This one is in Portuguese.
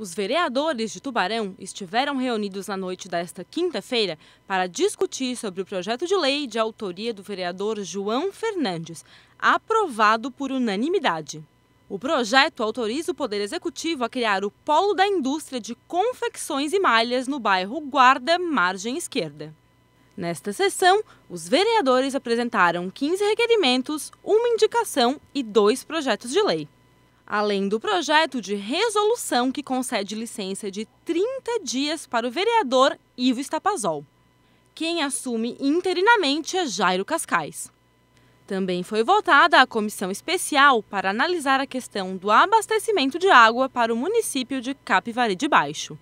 Os vereadores de Tubarão estiveram reunidos na noite desta quinta-feira para discutir sobre o projeto de lei de autoria do vereador João Fernandes, aprovado por unanimidade. O projeto autoriza o Poder Executivo a criar o Polo da Indústria de Confecções e Malhas no bairro Guarda, margem esquerda. Nesta sessão, os vereadores apresentaram 15 requerimentos, uma indicação e dois projetos de lei além do projeto de resolução que concede licença de 30 dias para o vereador Ivo Estapazol. Quem assume interinamente é Jairo Cascais. Também foi votada a comissão especial para analisar a questão do abastecimento de água para o município de Capivari de Baixo.